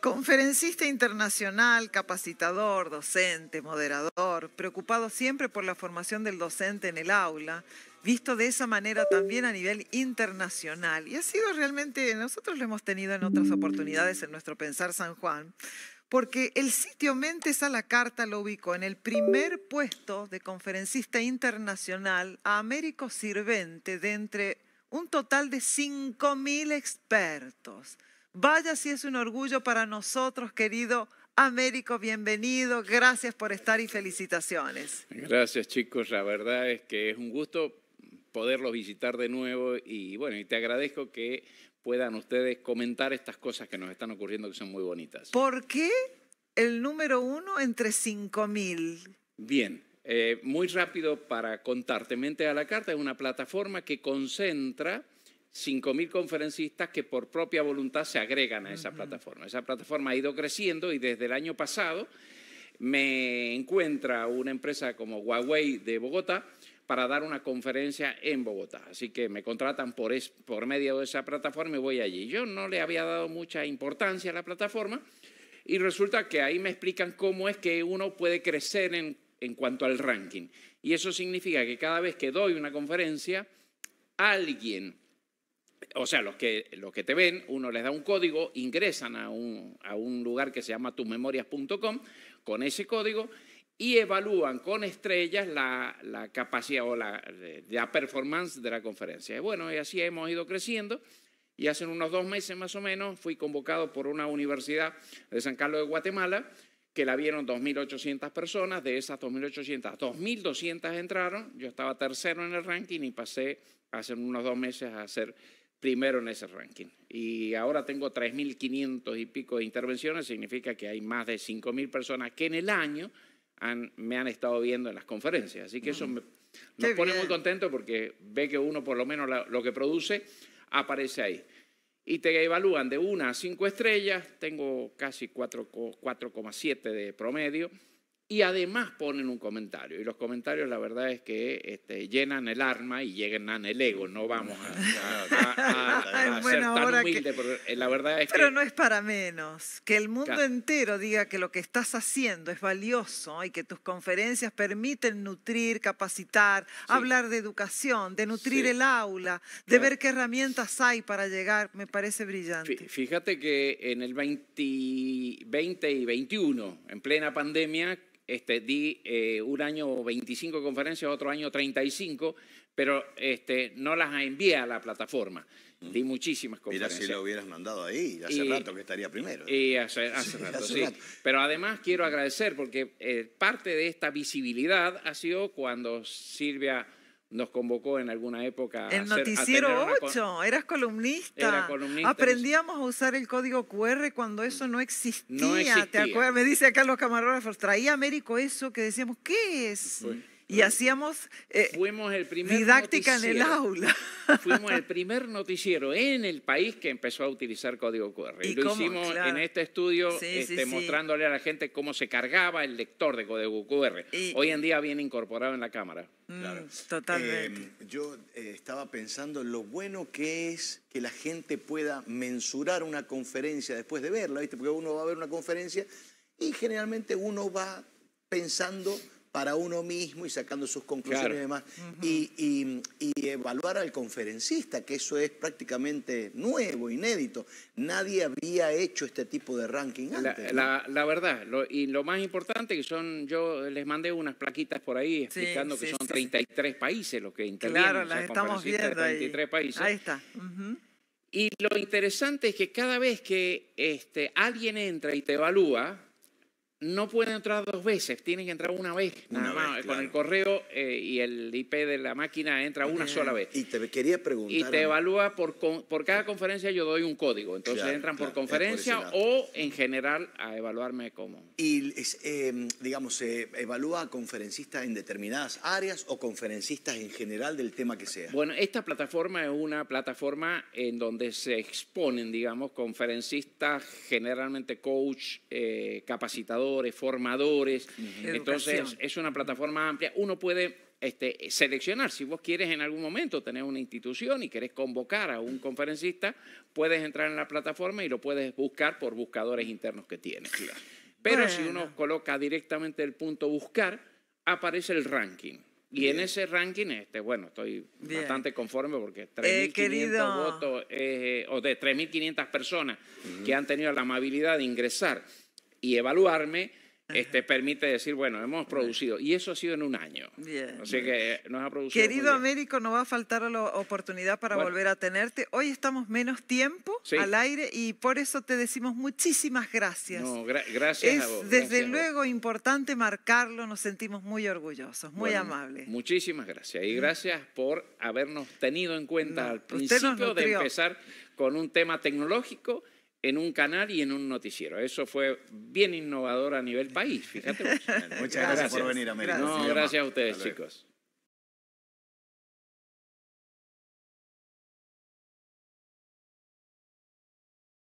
Conferencista internacional, capacitador, docente, moderador, preocupado siempre por la formación del docente en el aula, visto de esa manera también a nivel internacional. Y ha sido realmente, nosotros lo hemos tenido en otras oportunidades en nuestro Pensar San Juan, porque el sitio Mentes a la Carta lo ubicó en el primer puesto de conferencista internacional a Américo Sirvente de entre un total de 5.000 expertos. Vaya si es un orgullo para nosotros, querido Américo, bienvenido, gracias por estar y felicitaciones. Gracias chicos, la verdad es que es un gusto poderlos visitar de nuevo y bueno, y te agradezco que puedan ustedes comentar estas cosas que nos están ocurriendo que son muy bonitas. ¿Por qué el número uno entre 5.000? Bien, eh, muy rápido para contarte, Mente a la Carta es una plataforma que concentra 5.000 conferencistas que por propia voluntad se agregan a esa plataforma. Esa plataforma ha ido creciendo y desde el año pasado me encuentra una empresa como Huawei de Bogotá para dar una conferencia en Bogotá. Así que me contratan por, medio de esa plataforma y voy allí. Yo no le había dado mucha importancia a la plataforma y resulta que ahí me explican cómo es que uno puede crecer en cuanto al ranking. Y eso significa que cada vez que doy una conferencia, alguien o sea, los que, te ven, uno les da un código, ingresan a un, lugar que se llama tusmemorias.com con ese código y evalúan con estrellas la, capacidad o la, performance de la conferencia. Y bueno, y así hemos ido creciendo. Y hace unos dos meses más o menos fui convocado por una universidad de San Carlos de Guatemala, que la vieron 2.800 personas. De esas 2.800, 2.200 entraron. Yo estaba tercero en el ranking y pasé hace unos dos meses a hacer primero en ese ranking. Y ahora tengo 3.500 y pico de intervenciones, significa que hay más de 5.000 personas que en el año me han estado viendo en las conferencias. Así que eso mm. me, nos pone muy contento porque ve que uno por lo menos lo que produce aparece ahí. Y te evalúan de 1 a 5 estrellas, tengo casi 4,7 de promedio y además ponen un comentario. Y los comentarios, la verdad es que este, llenan el arma y llenan el ego. No vamos a, ser Pero no es para menos. Que el mundo entero diga que lo que estás haciendo es valioso y que tus conferencias permiten nutrir, capacitar, hablar de educación, de nutrir el aula, de ver qué herramientas hay para llegar, me parece brillante. Fíjate que en el 2020 y 21, en plena pandemia, este, di eh, un año 25 conferencias, otro año 35, pero este, no las envié a la plataforma. Mm. Di muchísimas conferencias. Mira si lo hubieras mandado ahí, hace rato que estaría primero. Y hace, rato, sí. Pero además quiero agradecer porque eh, parte de esta visibilidad ha sido cuando Silvia nos convocó en alguna época. El Noticiero 8, eras columnista. Aprendíamos a usar el código QR cuando eso no existía. ¿Te acuerdas? Me dice acá los camarógrafos, traía Américo eso que decíamos, ¿qué es? Y hacíamos eh, Fuimos el primer didáctica en el aula. Fuimos el primer noticiero en el país que empezó a utilizar código QR. Y, lo hicimos en este estudio este, mostrándole a la gente cómo se cargaba el lector de código QR. Hoy en día viene incorporado en la cámara. Mm, totalmente. Eh, yo eh, estaba pensando lo bueno que es que la gente pueda mensurar una conferencia después de verla, ¿viste? Porque uno va a ver una conferencia y generalmente uno va pensando para uno mismo y sacando sus conclusiones y demás, y, evaluar al conferencista, que eso es prácticamente nuevo, inédito. Nadie había hecho este tipo de ranking antes. La, verdad, y lo más importante que son, yo les mandé unas plaquitas por ahí explicando que son 33 países los que intervienen. Claro, las estamos viendo 33 Países. Ahí está. Y lo interesante es que cada vez que este, alguien entra y te evalúa, no pueden entrar dos veces, tienen que entrar una vez, nada más. Con el correo eh, y el IP de la máquina entra una sola vez. Y te quería preguntar. Y te evalúa por, por cada conferencia, yo doy un código. Entonces entran por conferencia o en general a evaluarme como. Y, em, digamos, ¿se evalúa a conferencistas en determinadas áreas o conferencistas en general del tema que sea? Bueno, esta plataforma es una plataforma en donde se exponen, digamos, conferencistas, generalmente coach, eh, capacitadores formadores. Entonces, es una plataforma amplia. Uno puede este, seleccionar. Si vos quieres en algún momento tener una institución y querés convocar a un conferencista, puedes entrar en la plataforma y lo puedes buscar por buscadores internos que tienes. Pero si uno coloca directamente el punto buscar, aparece el ranking. Y en ese ranking, este, bueno, estoy bastante conforme porque 3.500 eh, votos, eh, o de 3.500 personas que han tenido la amabilidad de ingresar y evaluarme, este, permite decir, bueno, hemos producido. Y eso ha sido en un año. Bien, Así que nos ha producido. Querido Américo, no va a faltar la oportunidad para volver a tenerte. Hoy estamos menos tiempo al aire y por eso te decimos muchísimas gracias. gracias. a vos, desde luego importante marcarlo, nos sentimos muy orgullosos, muy amables. Muchísimas gracias y mm. gracias por habernos tenido en cuenta al principio de empezar con un tema tecnológico en un canal y en un noticiero. Eso fue bien innovador a nivel país, fíjate. Muchas gracias, por venir, América. No, gracias a ustedes, chicos.